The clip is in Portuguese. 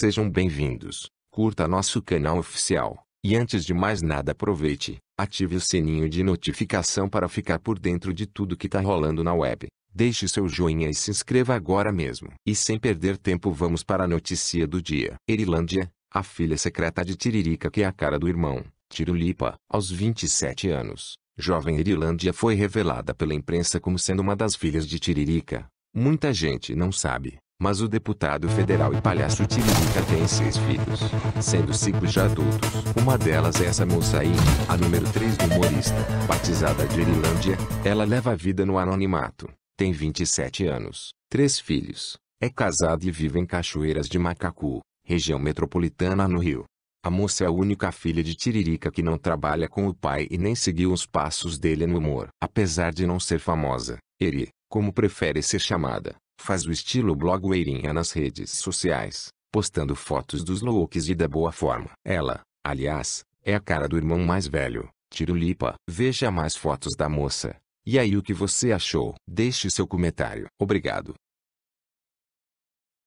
Sejam bem-vindos, curta nosso canal oficial, e antes de mais nada aproveite, ative o sininho de notificação para ficar por dentro de tudo que está rolando na web. Deixe seu joinha e se inscreva agora mesmo. E sem perder tempo vamos para a notícia do dia. Erilândia, a filha secreta de Tiririca que é a cara do irmão, Tirulipa, aos 27 anos. Jovem Erilândia foi revelada pela imprensa como sendo uma das filhas de Tiririca. Muita gente não sabe, mas o deputado federal e palhaço Tiririca tem seis filhos, sendo cinco já adultos. Uma delas é essa moça aí, a número 3 do humorista, batizada de Erilândia. Ela leva a vida no anonimato, tem 27 anos, três filhos, é casada e vive em Cachoeiras de Macacu, região metropolitana no Rio. A moça é a única filha de Tiririca que não trabalha com o pai e nem seguiu os passos dele no humor. Apesar de não ser famosa, Eri, como prefere ser chamada, Faz o estilo blogueirinha nas redes sociais, postando fotos dos looks e da boa forma. Ela, aliás, é a cara do irmão mais velho, Tirulipa. Veja mais fotos da moça. E aí o que você achou? Deixe seu comentário. Obrigado.